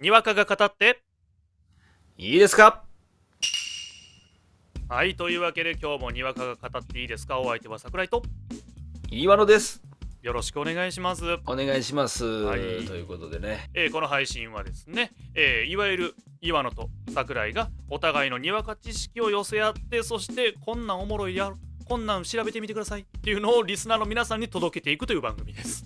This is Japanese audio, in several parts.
にわかが語っていいですかはいというわけで今日もにわかが語っていいですかお相手は桜井と岩野ですよろしくお願いしますお願いします、はい、ということでね、えー、この配信はですね、えー、いわゆる岩野と桜井がお互いのにわか知識を寄せ合ってそしてこんなんおもろいやこんなん調べてみてくださいっていうのをリスナーの皆さんに届けていくという番組です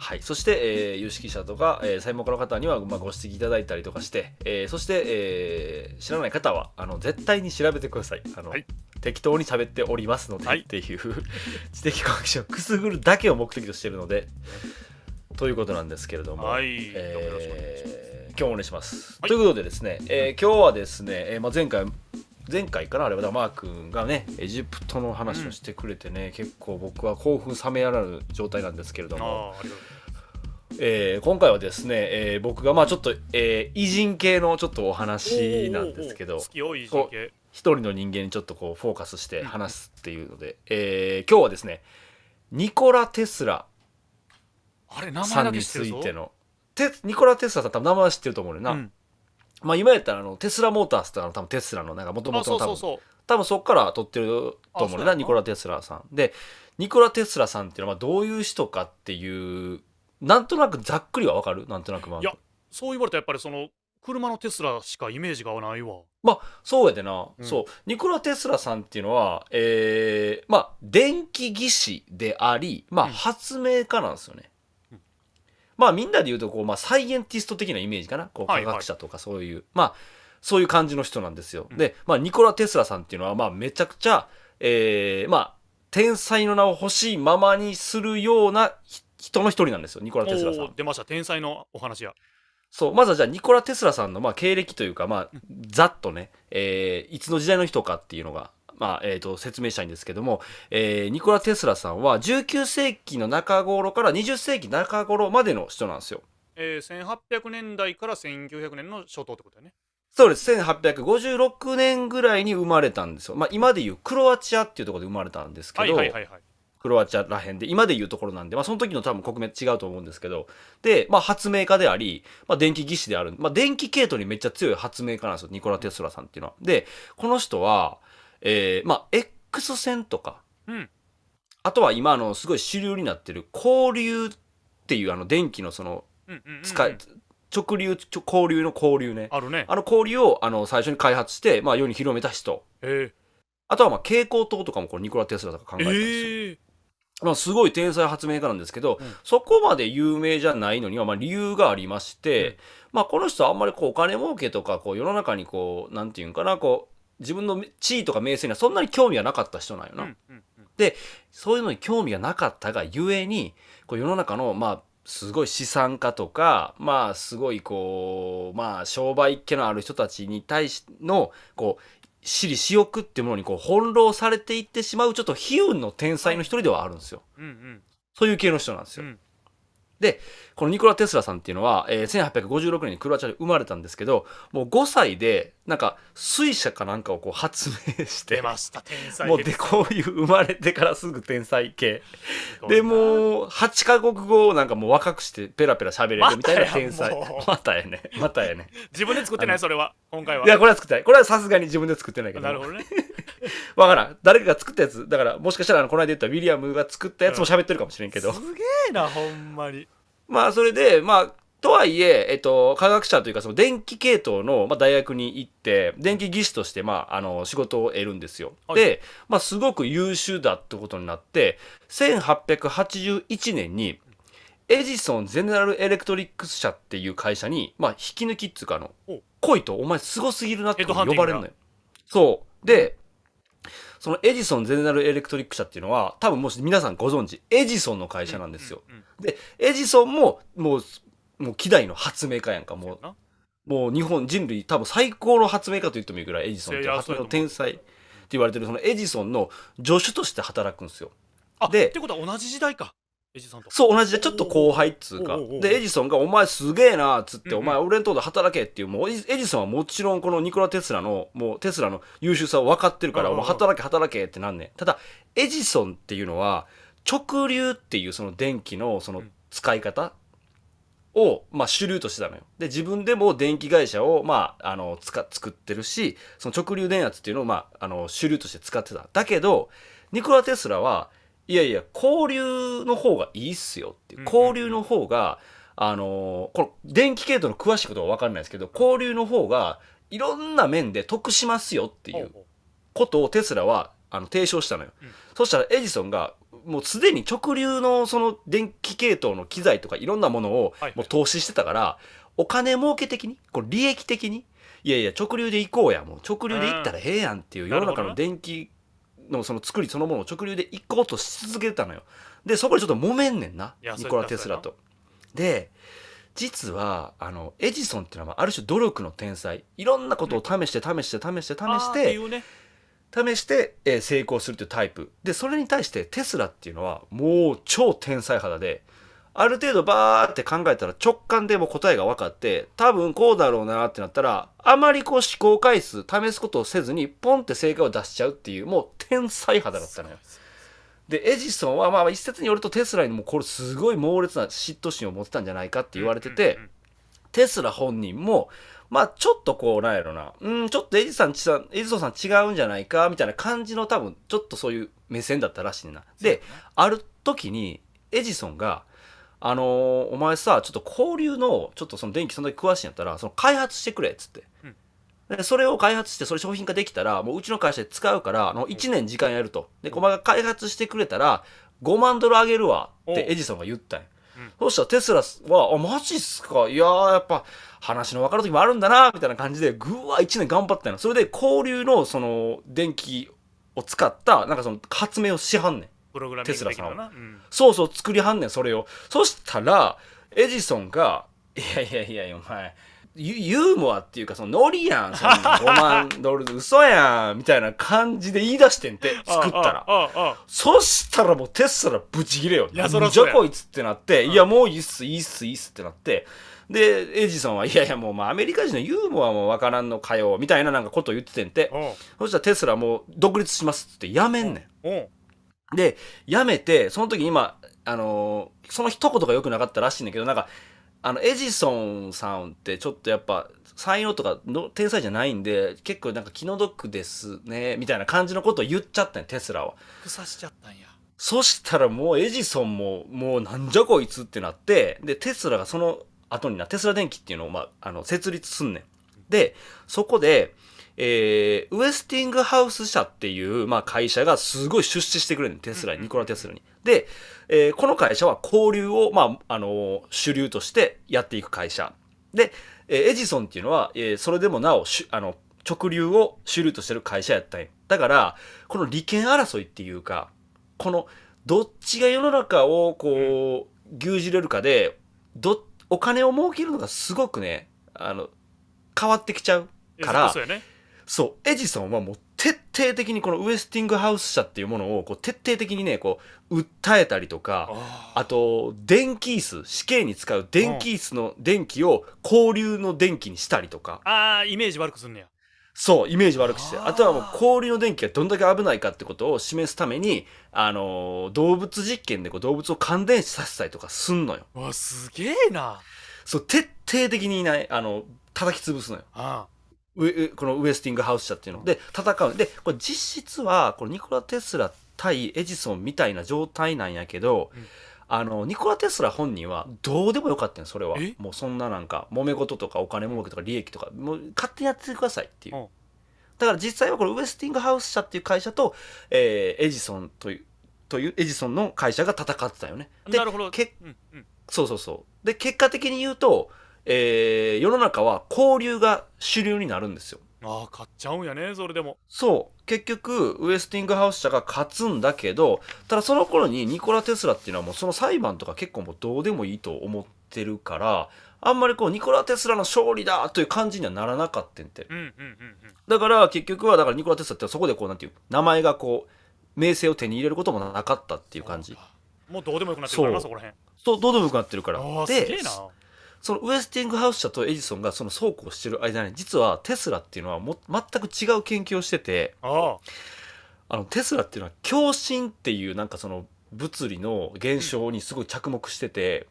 はい、そして、えー、有識者とか、えー、専門家の方には、まあ、ご指摘いただいたりとかして、えー、そして、えー、知らない方はあの絶対に調べてくださいあの、はい、適当に喋っておりますので、はい、っていう 知的好奇心をくすぐるだけを目的としてるのでということなんですけれども、はい、えー、今日もお願いします、はい、ということでですね、えー、今日はですね、えー、まあ、前回前回からあれはマー君がねエジプトの話をしてくれてね、うん、結構僕は興奮冷めやらぬ状態なんですけれどもあえー、今回はですね、えー、僕がまあちょっと、えー、偉人系のちょっとお話なんですけど一人の人間にちょっとこうフォーカスして話すっていうので、えー、今日はですねニコラ・テスラさんについてのてニコラ・テスラさん多分名前は知ってると思うよな、うん、まあ、今やったらあのテスラ・モーターズってあの多分テスラのなんかもともと多分多分そっから撮ってると思うよなニコラ・テスラさんでニコラ・テスラさんっていうのはどういう人かっていうなんとなくざっくりはわかるなんとなくまあいやそう言われたらやっぱりその車のテスラしかイメージがないわまあそうやでな、うんそうニコラ・テスラさんっていうのはえー、まあ電気技師でありまあ発明家なんですよね、うんまあみんなで言うとこう、まあ、サイエンティスト的なイメージかなこう科学者とかそういう、まあそういう感じの人なんですよ、うんで、まあ、ニコラ・テスラさんっていうのはまあめちゃくちゃえー、まあ天才の名を欲しいままにするようなひ人の一人なんですよ、ニコラ・テスラさん。出ました、天才のお話や。そう、まずはじゃあニコラ・テスラさんのまあ経歴というか、まあ、ざっとね、えー、いつの時代の人かっていうのが、まあ、えっ、ー、と、説明したいんですけども、えー、ニコラ・テスラさんは19世紀の中頃から20世紀中頃までの人なんですよ。えー、1800年代から1900年の初頭ってことだよね。そうです。1856年ぐらいに生まれたんですよ。まあ、今でいうクロアチアっていうところで生まれたんですけど、はいはいはいはい、クロアチアら辺で、今で言うところなんで、まあその時の多分国名違うと思うんですけど、で、まあ発明家であり、まあ電気技師である、まあ電気系統にめっちゃ強い発明家なんですよ、ニコラ・テスラさんっていうのは。で、この人は、えー、まあ X 線とか、うん、あとは今のすごい主流になってる交流っていうあの電気のその、使い、直流交流の交流ねあるねあの交流をあの最初に開発して、まあ、世に広めた人、えー、あとはまあ蛍光灯とかもこのニコラ・テスラとか考えたんですよ、えーまあ、すごい天才発明家なんですけど、うん、そこまで有名じゃないのには、まあ、理由がありまして、うん、まあ、この人はあんまりこうお金儲けとかこう世の中にこうなんていうんかなこう自分の地位とか名声にはそんなに興味がなかった人なんよな。うん、でそういうのに興味がなかったがゆえにこう世の中のまあすごい資産家とかまあすごいこうまあ商売っ気のある人たちに対しのこう私利私欲っていうものにこう翻弄されていってしまうちょっと悲運の天才の一人ではあるんですよ、うんうん、そういう系の人なんですよ、うんで、このニコラ・テスラさんっていうのは、えー、1856年にクロアチアで生まれたんですけど、もう5歳で、なんか、水車かなんかをこう発明して。出ました、天才もうで、こういう生まれてからすぐ天才系。で、もう、8カ国語をなんかもう若くしてペラペラ喋れるみたいな天才。またやね。またやね。自分で作ってない、それは。今回は。いや、これは作ってない。これはさすがに自分で作ってないけど。なるほどね。わからん。誰かが作ったやつ。だから、もしかしたら、この間言ったウィリアムが作ったやつも喋ってるかもしれんけど。うん、すげえな、ほんまに。まあ、それで、まあ、とはいえ、えっと、科学者というか、その電気系統の、まあ、大学に行って、電気技師として、まあ、あの、仕事を得るんですよ。はい、で、まあ、すごく優秀だってことになって、1881年に、エジソン・ゼネラル・エレクトリックス社っていう会社に、まあ、引き抜きっていうか、あの、来いと、お前すごすぎるなって呼ばれるのよ。そう。で、そのエジソンゼネラルエレクトリック社っていうのは、多分もし皆さんご存知、エジソンの会社なんですよ。うんうんうん、で、エジソンも、もう、もう、希代の発明家やんか、もう。もう日本人類多分最高の発明家と言ってもいいぐらいエジソンって発明の天才って言われてるそのエジソンの助手として働くんですよ。でってことは同じ時代か。エジソンと。そう、同じで、ちょっと後輩っつうか。で、エジソンが、お前すげえなっつって、お前俺のとこで働けっていう、もう、エジソンはもちろんこのニコラ・テスラの、もうテスラの優秀さを分かってるから、お前働け働けってなんねん。ただ、エジソンっていうのは、直流っていうその電気のその使い方を、まあ主流としてたのよ。で、自分でも電気会社を、まあ、あの、使、作ってるし、その直流電圧っていうのを、まあ、あの、主流として使ってた。だけど、ニコラ・テスラは、いやいや交流の方がいいっすよっていう交流の方が、あのーこの電気系統の詳しいことは分かんないですけど交流の方がいろんな面で得しますよっていうことをテスラはあの提唱したのよ、うんそしたらエジソンがもうすでに直流のその電気系統の機材とかいろんなものをもう投資してたから、お金儲け的にこ利益的にいやいや直流で行こうやもう直流で行ったらええやんっていう世の中の電気のその作りそのものを直流で行こうとし続けてたのよでそこでちょっと揉めんねんなニコラ・テスラと。で実はあのエジソンっていうのはある種努力の天才いろんなことを試して試して試して試して、うん試して、え成功するっていうタイプでそれに対してテスラっていうのはもう超天才肌である程度バーって考えたら直感でも答えが分かって、多分こうだろうなってなったら、あまりこう思考回数、試すことをせずに、ポンって成果を出しちゃうっていう、もう天才肌だったのよ。で、エジソンは、まあ一説によるとテスラにもこれすごい猛烈な嫉妬心を持ってたんじゃないかって言われてて、テスラ本人も、まあちょっとこう、なんやろな、うん、ちょっとエジさん、さんエジソンさん違うんじゃないか、みたいな感じの多分、ちょっとそういう目線だったらしいな。で、ある時に、エジソンが、あのー、お前さ、ちょっと交流の、ちょっとその電気そんだけ詳しいんやったら、その開発してくれ、っつって。うん、でそれを開発して、それ商品化できたら、もううちの会社で使うから、あの、1年時間やると。で、お前が開発してくれたら、5万ドルあげるわってエジソンが言ったんや。そしたらテスラは、あ、マジっすかいややっぱ、話の分かる時もあるんだなみたいな感じで、ぐわ、1年頑張ったんや。それで、交流の、その、電気を使った、なんかその、発明をしはんねん。テスラさんうん、そうそう作りはんねんそれをそしたらエジソンが「いやいやいやいやお前ユーモアっていうかそのノリやんその5万ドル嘘やんみたいな感じで言い出してんて作ったらそしたらもうテスラブチギレよいや、じゃこいつってなっていやもういいっすいいっすいいっすってなってでエジソンはいやいやもうまあアメリカ人のユーモアもわからんのかよみたいななんかこと言っててんてそしたらテスラもう独立しますってやめんねんで、やめて、その時今、あのー、その一言が良くなかったらしいんだけど、なんか、あの、エジソンさんってちょっとやっぱ、才能とかの天才じゃないんで、結構なんか気の毒ですね、みたいな感じのことを言っちゃったん、テスラは。ふさしちゃったんや。そしたらもうエジソンも、もうなんじゃこいつってなって、で、テスラがその後にな、テスラ電機っていうのを、まあ、あの、設立すんねん。で、そこで、えー、ウエスティングハウス社っていう、まあ、会社がすごい出資してくれるテスラに、ニコラ・テスラに。で、えー、この会社は交流を、まあ、あの主流としてやっていく会社。で、えー、エジソンっていうのは、えー、それでもなお、あの、直流を主流としてる会社やったんだから、この利権争いっていうか、この、どっちが世の中をこう、牛耳れるかで、ど、お金を儲けるのがすごくね、あの、変わってきちゃうから、よね、そう、エジソンはもう徹底的にこのウエスティングハウス社っていうものをこう徹底的にね、こう、訴えたりとか、あと、電気椅子、死刑に使う電気椅子の電気を交流の電気にしたりとか。ああ、イメージ悪くすんねや。そう、イメージ悪くして。あとはもう氷の電気がどんだけ危ないかってことを示すために、あのー、動物実験でこう動物を感電死させたりとかすんのよ。わ、すげえな。そう、徹底的にいない、あの、叩き潰すのよ。ああこのウエスティングハウス社っていうので戦うでこれ実質はこれニコラ・テスラ対エジソンみたいな状態なんやけど、うん、あのニコラ・テスラ本人はどうでもよかったんそれはもうそんななんか揉め事とかお金儲けとか利益とかもう勝手にやってくださいっていう。だから実際はこれウエスティングハウス社っていう会社と、えー、エジソンというというエジソンの会社が戦ってたよね。なるほど、けうんそうそうそうで結果的に言うとえー、世の中は交流が主流になるんですよ。ああ、買っちゃうんやね、それでも。そう。結局、ウエスティングハウス社が勝つんだけど、ただその頃にニコラ・テスラっていうのはもうその裁判とか結構もうどうでもいいと思ってるから、あんまりこうニコラ・テスラの勝利だという感じにはならなかったんて、うんうんうんうん、だから結局はだからニコラ・テスラってそこでこうなんていう名前がこう名声を手に入れることもなかったっていう感じもうどうでもよくなってるからなそこら辺そうどうでもよくなってるからでそのウエスティングハウス社とエジソンがそのそうこうしてる間に実はテスラっていうのはも全く違う研究をしててあのテスラっていうのは共振っていうなんかその物理の現象にすごい着目してて、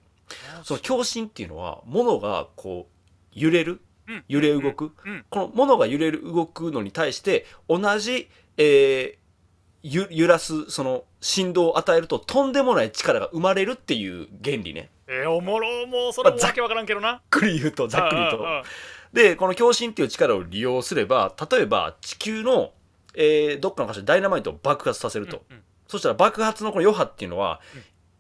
うん、その共振っていうのは物がこう揺れる揺れ動く、うんうん、この物が揺れる動くのに対して同じ、えー、揺らすその振動を与えるととんでもない力が生まれるっていう原理ね。えー、おもろもうそれはざっけわからんけどな。ざっくり言うとざっくり言うと。でこの共振っていう力を利用すれば例えば地球の、えー、どっかの箇所でダイナマイトを爆発させると、うんうん、そしたら爆発のこの余波っていうのは、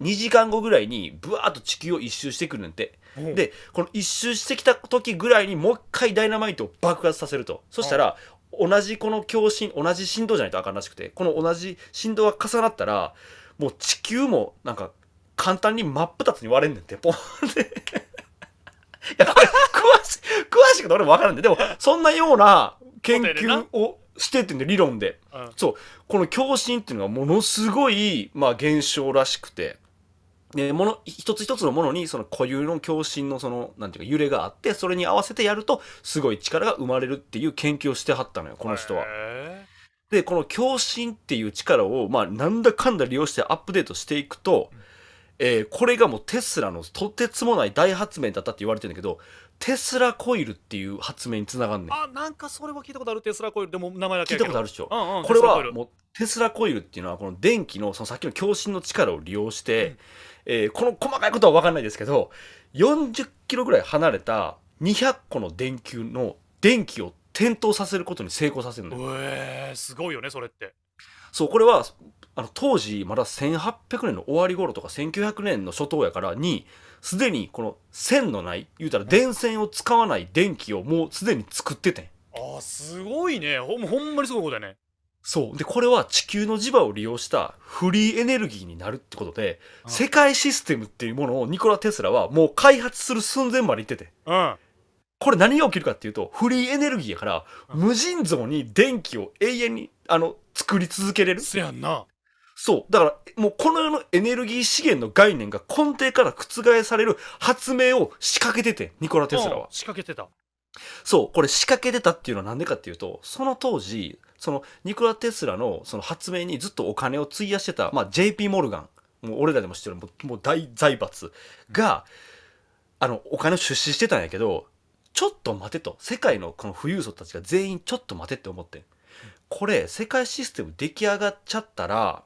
うん、2時間後ぐらいにブワーッと地球を一周してくるんで、うん、でこの一周してきた時ぐらいにもう一回ダイナマイトを爆発させるとそしたら同じこの共振同じ振動じゃないとあかんらしくてこの同じ振動が重なったらもう地球もなんか簡単に真っ二つに割れんねんってポンって いやこれ詳し詳しく俺も分からんねんでもそんなような研究をしてってんで理論で、うん、そうこの共振っていうのがものすごい、まあ、現象らしくて。もの一つ一つのものにその固有の共振のその何ていうか揺れがあってそれに合わせてやるとすごい力が生まれるっていう研究をしてはったのよこの人は。でこの共振っていう力を、まあ、なんだかんだ利用してアップデートしていくと、えー、これがもうテスラのとてつもない大発明だったって言われてるんだけどテスラコイルっていう発明につながんねんあなんかそれは聞いたことあるテスラコイルでも名前だけ聞いたことあるでしょ、うんうん、これはもうテスラコイルっていうのはこの電気のそのさっきの共振の力を利用して、うん、えー、この細かいことは分かんないですけど40キロぐらい離れた200個の電球の電気を点灯させることに成功させるのよ。えー、すごいよねそれって。そうこれはあの当時まだ1800年の終わり頃とか1900年の初頭やからにすでにこの線のない言うたら電線を使わない電気をもうすでに作っててんあすごいねほほんまにすごいことやねそうでこれは地球の磁場を利用したフリーエネルギーになるってことで世界システムっていうものをニコラ・テスラはもう開発する寸前まで行っててうんこれ何が起きるかっていうとフリーエネルギーやから無尽蔵に電気を永遠にあの作り続けれるそやんなそう。だから、もうこの世のエネルギー資源の概念が根底から覆される発明を仕掛けてて、ニコラ・テスラは。仕掛けてた。そう、これ仕掛けてたっていうのは何でかっていうと、その当時、そのニコラ・テスラのその発明にずっとお金を費やしてた、まあ、JP モルガン、もう俺らでも知ってる、もう大財閥が、あの、お金を出資してたんやけど、ちょっと待てと、世界のこの富裕層たちが全員ちょっと待てって思ってこれ、世界システム出来上がっちゃったら、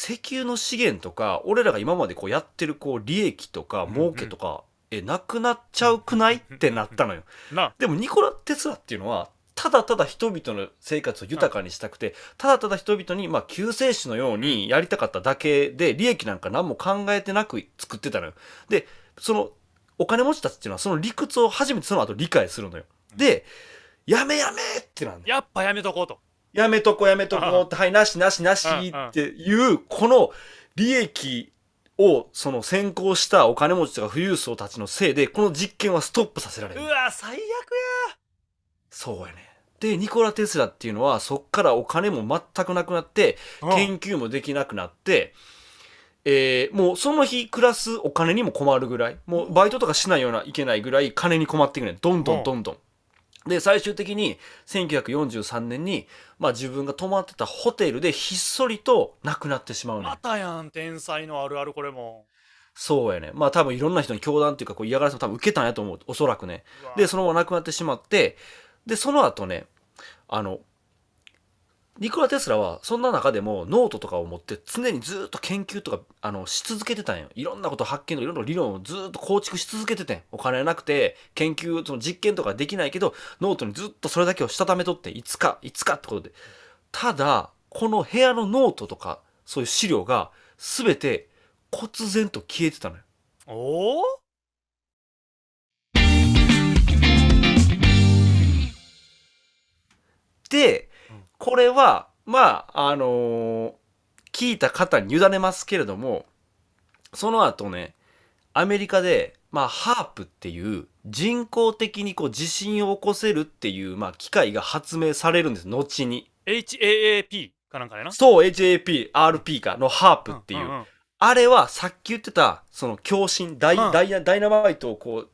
石油の資源とか俺らが今までこうやってるこう利益とか儲けとか、えなくなっちゃうくないってなったのよ なでもニコラ・テスラっていうのはただただ人々の生活を豊かにしたくて、ただただ人々に、まあ、救世主のようにやりたかっただけで、利益なんか何も考えてなく作ってたのよ。で、その、お金持ちたちっていうのは、その理屈を初めてその後理解するのよ。で、やめやめってなんだやっぱやめとこうと。やめとこうやめとこうって、はい、なしなしなしっていう、この利益を、その先行したお金持ちとか富裕層たちのせいで、この実験はストップさせられる。うわ、最悪やそうやね。で、ニコラ・テスラっていうのは、そっからお金も全くなくなって、研究もできなくなって、えー、もうその日暮らすお金にも困るぐらい、もうバイトとかしないようないけないぐらい金に困っていくねどんどんどんどん。で、最終的に1943年に、まあ自分が泊まってたホテルでひっそりと亡くなってしまうの。またやん、天才のあるあるこれも。そうやね。まあ多分いろんな人に教団っていうかこう嫌がらせも多分受けたんやと思う。おそらくね。で、そのまま亡くなってしまって、で、その後ね、あの、ニコラ・テスラはそんな中でもノートとかを持って常にずっと研究とかあのし続けてたんよ。いろんなこと発見のいろんな理論をずっと構築し続けててん。お金なくて研究、その実験とかできないけどノートにずっとそれだけをしたためとっていつか、いつかってことで。ただ、この部屋のノートとかそういう資料がすべて忽然と消えてたのよ。おおで、これは、まあ、あのー、聞いた方に委ねますけれども、その後ね、アメリカで、まあ、ハープっていう人工的にこう地震を起こせるっていう、まあ、機械が発明されるんです、後に。HAAP かなんかやなそう、HAP、RP かのハープっていう。うんうんうん、あれはさっき言ってた、その共振ダイ、ダイナマイトをこう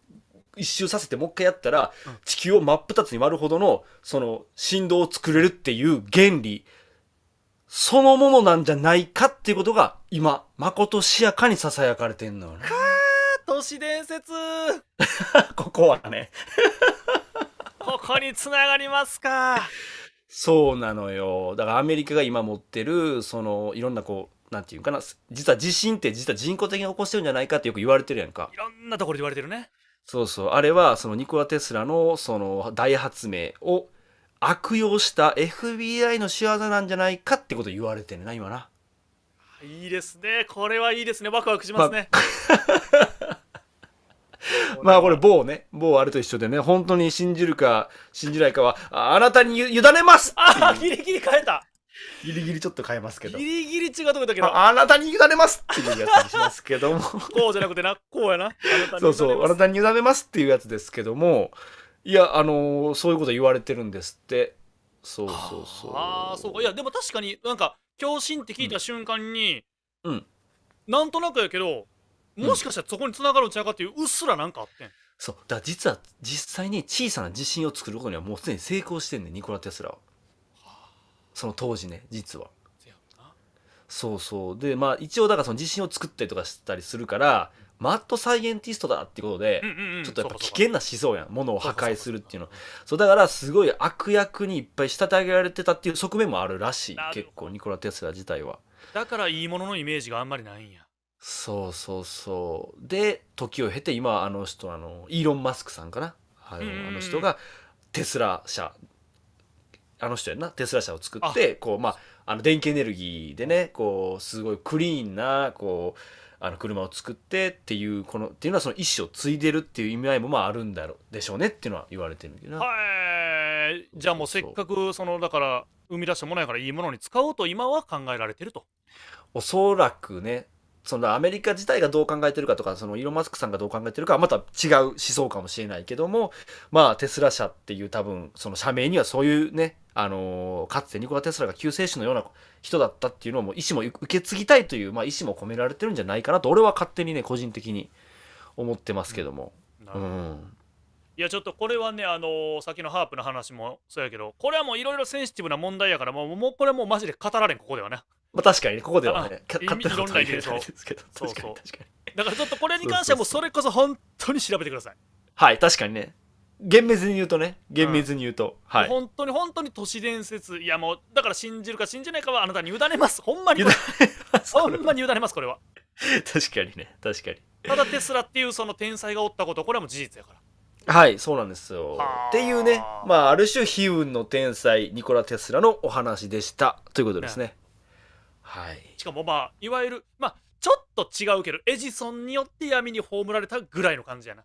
一周させてもう一回やったら、地球を真っ二つに割るほどの、その、振動を作れるっていう原理、そのものなんじゃないかっていうことが、今、まことしやかに囁かれてんのよね。都市伝説 ここはね ここにつながりますか。そうなのよ。だからアメリカが今持ってる、その、いろんなこう、なんていうかな、実は地震って実は人工的に起こしてるんじゃないかってよく言われてるやんか。いろんなところで言われてるね。そうそう。あれは、そのニコラ・テスラのその大発明を悪用した FBI の仕業なんじゃないかってこと言われてるな、今な。いいですね。これはいいですね。ワクワクしますね。まあ、まあこれ某ね、某あれと一緒でね、本当に信じるか信じないかは、あなたに委ねますああ、ギリギリ変えたギリギリちょっと変えますけどギリギリ違うとこだけどあなたに委ねますっていうやつにしますけども こうじゃなくてなこうやなそうそうあなたに委ねますっていうやつですけどもいやあのー、そういうこと言われてるんですってそうそうそうああそうか。いやでも確かになんか共振って聞いた瞬間に、うん、なんとなくやけどもしかしたらそこにつながるんちゃうかっていううっすらなんかあってんそうだから実は実際に小さな自信を作ることにはもうすでに成功してんねニコラ・テスラは。その当時ね実はそうそうでまあ一応だからその地震を作ったりとかしたりするから、マットサイエンティストだっていうことで、ちょっとやっぱ危険な思想やんものを破壊するっていうのそうだからすごい悪役にいっぱい仕立て上げられてたっていう側面もあるらしい結構ニコラ・テスラ自体はだからいいもののイメージがあんまりないんやそうそうそうで時を経て今あの人あのイーロン・マスクさんかなあのあの人がテスラ社あの人やなテスラ社を作ってこう、まあ、あの電気エネルギーでねこうすごいクリーンなこうあの車を作ってっていうこのっていうのはその意思を継いでるっていう意味合いもまああるんだろうでしょうねっていうのは言われてるんだけどな。はいじゃあもうせっかくそのだから生み出したものやからいいものに使おうと今は考えられてると。おそらくねそのアメリカ自体がどう考えてるかとかそのイーロン・マスクさんがどう考えてるかはまた違う思想かもしれないけどもまあテスラ社っていう多分その社名にはそういうねあのかつてニコラ・テスラが救世主のような人だったっていうのも意思も受け継ぎたいという、まあ、意思も込められてるんじゃないかなと俺は勝手にね個人的に思ってますけども。いやちょっとこれはねあのさのハープの話もそうやけどこれはもういろいろセンシティブな問題やからもうもうこれはもうマジで語られんここではね。まあ、確かに、ね、ここではね、いろんな意ですけど、そうそうだからちょっとこれに関しては、もうそれこそ本当に調べてください。はい、確かにね。厳密に言うとね厳密に言うと、はい本当に本当に都市伝説いやもうだから信じるか信じないかはあなたに委ねます ほんまに委ねますほんまに委ねますこれは確かにね確かにただテスラっていうその天才がおったことこれはもう事実やからはいそうなんですよっていうねまあある種悲運の天才ニコラ・テスラのお話でしたということですね、ね、はいしかもまあいわゆるまあちょっと違うけどエジソンによって闇に葬られたぐらいの感じやな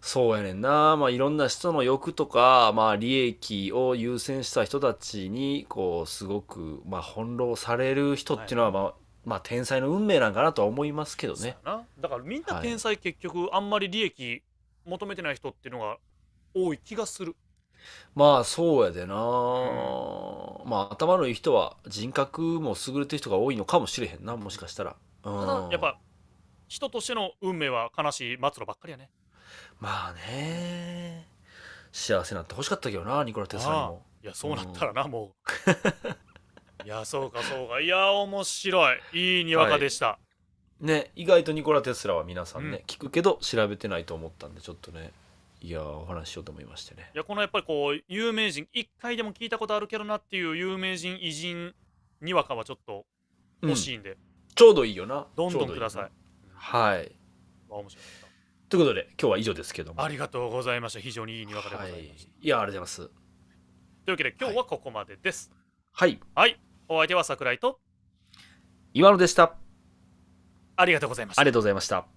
そうやねんな。まあ、いろんな人の欲とか、まあ、利益を優先した人たちに、こう、すごく、まあ、翻弄される人っていうのは、まあ、まあ、天才の運命なんかなとは思いますけどね。だからみんな天才結局あんまり利益求めてない人っていうのが多い気がする。まあそうやでな、うん、まあ頭のいい人は人格も優れてる人が多いのかもしれへんなもしかしたら、うん、ただやっぱ人としての運命は悲しい末路ばっかりやねまあね幸せになってほしかったけどなニコラ・テスラにもいやそうなったらな、うん、もういやそうかそうかいや面白いいいにわかでした、はい、ね意外とニコラ・テスラは皆さんね、うん、聞くけど調べてないと思ったんでちょっとねいやお話ししようと思いましてねいやこのやっぱりこう有名人一回でも聞いたことあるけどなっていう有名人偉人にわかはちょっと欲しいんで、うん、ちょうどいいよなどんどんください、はい面白いということで今日は以上ですけどもありがとうございました非常にいいにわかでございました、はい、いやありがとうございますというわけで今日はここまでですはい、はい、お相手は桜井と岩野でしたありがとうございましたありがとうございました